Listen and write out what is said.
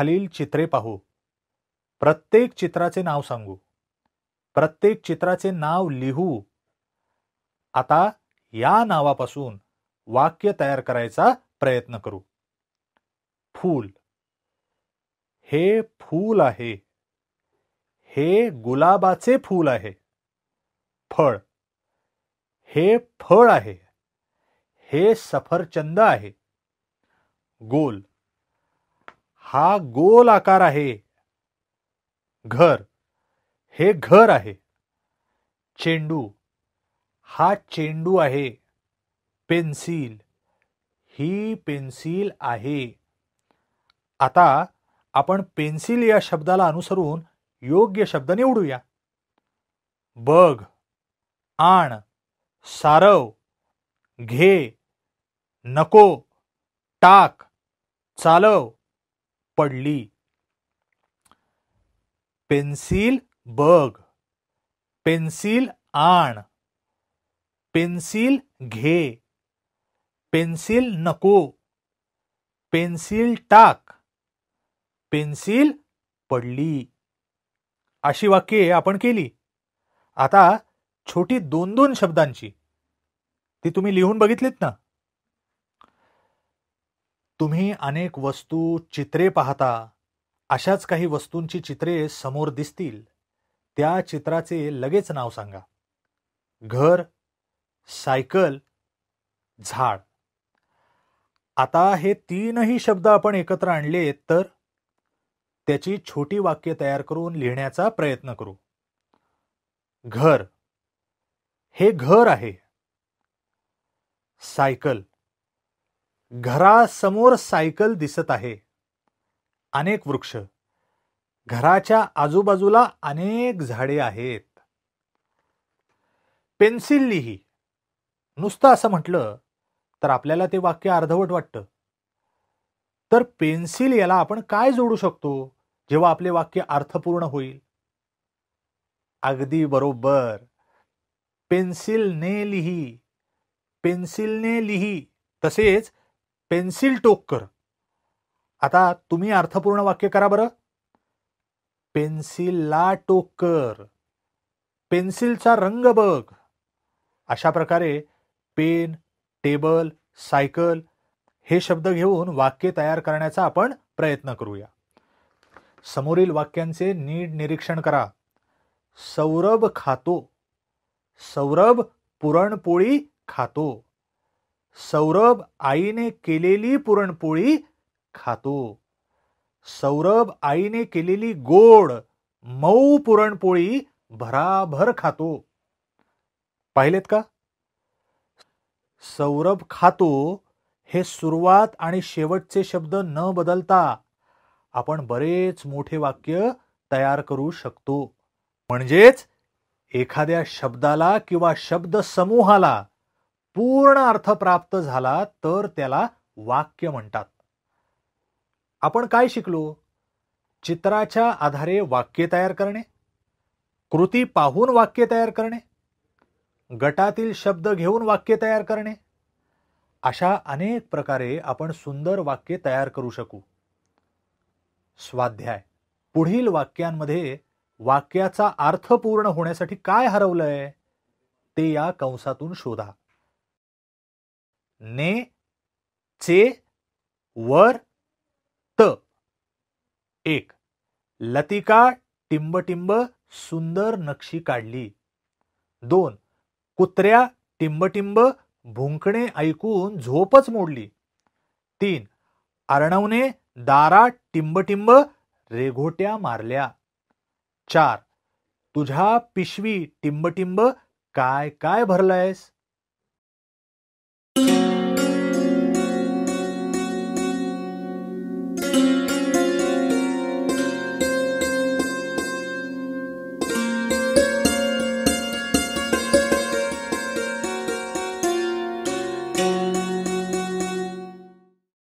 खालील चित्रे पाहू प्रत्येक चित्राचे नाव सांगू प्रत्येक चित्राचे नाव लिहू आता या नावापासून वाक्य तयार करायचा प्रयत्न करू फूल हे फूल आहे हे गुलाबाचे फूल आहे फळ हे फळ आहे हे सफरचंद आहे गोल हा गोल आकार आहे घर हे घर आहे चेंडू हा चेंडू आहे पेन्सिल ही पेन्सिल आहे आता आपण पेन्सिल या शब्दाला अनुसरून योग्य शब्द निवडूया बघ आण सारव घे नको टाक चालव पडली पेन्सिल बग, पेन्सिल आण पेन्सिल घे पेन्सिल नको पेन्सिल टाक पेन्सिल पडली अशी वाक्ये आपण केली आता छोटी दोन दोन शब्दांची ती तुम्ही लिहून बघितलीत ना तुम्ही अनेक वस्तू चित्रे पाहता अशाच काही वस्तूंची चित्रे समोर दिसतील त्या चित्राचे लगेच नाव सांगा घर सायकल झाड आता हे तीनही शब्द आपण एकत्र आणले तर त्याची छोटी वाक्य तयार करून लिहिण्याचा प्रयत्न करू घर हे घर आहे सायकल घरासमोर सायकल दिसत आहे अनेक वृक्ष घराच्या आजूबाजूला अनेक झाडे आहेत पेन्सिल लिही नुसतं असं म्हटलं तर आपल्याला ते वाक्य अर्धवट वाटतं तर पेन्सिल याला आपण काय जोडू शकतो जेव्हा आपले वाक्य अर्थपूर्ण होईल अगदी बरोबर पेन्सिलने लिही पेन्सिलने लिही तसेच पेन्सिल टोक कर आता तुम्ही अर्थपूर्ण वाक्य करा बरं पेन्सिलला टोक कर पेन्सिलचा रंग बघ अशा प्रकारे पेन टेबल सायकल हे शब्द घेऊन वाक्य तयार करण्याचा आपण प्रयत्न करूया समोरील वाक्यांचे नीट निरीक्षण करा सौरभ खातो सौरभ पुरणपोळी खातो सौरभ आईने केलेली पुरणपोळी खातो सौरभ आईने केलेली गोड मऊ पुरणपोळी भराभर खातो पाहिलेत का सौरभ खातो हे सुरुवात आणि शेवटचे शब्द न बदलता आपण बरेच मोठे वाक्य तयार करू शकतो म्हणजेच एखाद्या शब्दाला किंवा शब्द समूहाला पूर्ण अर्थ प्राप्त झाला तर त्याला वाक्य म्हणतात आपण काय शिकलो चित्राच्या आधारे वाक्य तयार करणे कृती पाहून वाक्य तयार करणे गटातील शब्द घेऊन वाक्य तयार करणे अशा अनेक प्रकारे आपण सुंदर वाक्य तयार करू शकू स्वाध्याय पुढील वाक्यांमध्ये वाक्याचा अर्थ पूर्ण होण्यासाठी काय हरवलंय ते या कंसातून शोधा ने चे वर त एक लतिका टिंबटिंब सुंदर नक्षी काढली दोन कुत्र्या टिंबटिंब भुंकणे ऐकून झोपच मोडली तीन अर्णवने दारा टिंबटिंब रेघोट्या मारल्या चार तुझ्या पिशवी टिंबटिंब काय काय भरलायस